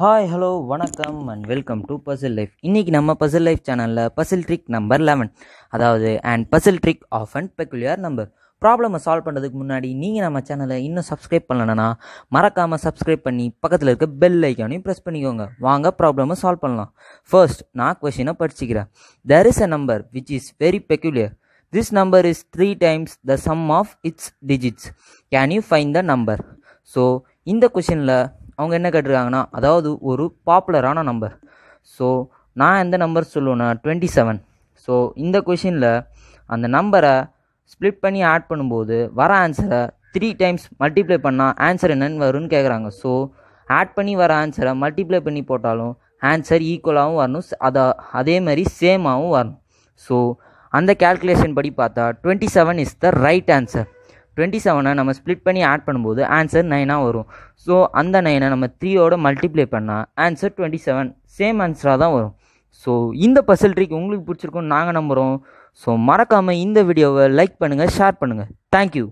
hi hello வணக்கம் and welcome to puzzle life இன்றைக்கி நம்ம பசில் லைஃப் சேனலில் பசில் ட்ரிக் நம்பர் லெவன் அதாவது and puzzle trick of and peculiar number problem solve பண்ணுறதுக்கு முன்னாடி நீங்கள் நம்ம சேனலை இன்னும் சப்ஸ்கிரைப் பண்ணலன்னா மறக்காமல் சப்ஸ்கிரைப் பண்ணி பக்கத்தில் இருக்க பெல் ஐக்கானையும் ப்ரெஸ் பண்ணிக்கோங்க வாங்க ப்ராப்ளமை சால்வ் பண்ணலாம் ஃபர்ஸ்ட் நான் கொஷினை படிச்சுக்கிறேன் there is a number which is very peculiar this number is three times the sum of its digits can you find the number so இந்த கொஷினில் அவங்க என்ன கேட்டிருக்காங்கன்னா அதாவது ஒரு பாப்புலரான நம்பர் ஸோ நான் எந்த நம்பர் சொல்லுவேன்னா டுவெண்ட்டி செவன் ஸோ இந்த கொஷினில் அந்த நம்பரை ஸ்ப்ளிட் பண்ணி ஆட் பண்ணும்போது வர ஆன்சரை த்ரீ டைம்ஸ் மல்டிப்ளை பண்ணால் ஆன்சர் என்னென்னு வரும்னு கேட்குறாங்க ஸோ ஆட் பண்ணி வர ஆன்சரை மல்டிப்ளை பண்ணி போட்டாலும் ஆன்சர் ஈக்குவலாகவும் வரணும் அதை அதே மாதிரி சேமாகவும் வரணும் ஸோ அந்த கேல்குலேஷன் படி பார்த்தா twenty seven is the right answer twenty செவனை நம்ம ஸ்ப்ளிட் பண்ணி ஆட் பண்ணும்போது ஆன்சர் நைனாக வரும் ஸோ அந்த நைனை நம்ம த்ரீயோட மல்டிப்ளை பண்ணால் ஆன்சர் டுவெண்ட்டி செவன் சேம் ஆன்சராக தான் வரும் ஸோ இந்த பசில் ட்ரிக் உங்களுக்கு பிடிச்சிருக்கும்னு நாங்கள் நம்புகிறோம் ஸோ மறக்காமல் இந்த வீடியோவை லைக் பண்ணுங்கள் ஷேர் பண்ணுங்கள் தேங்க்யூ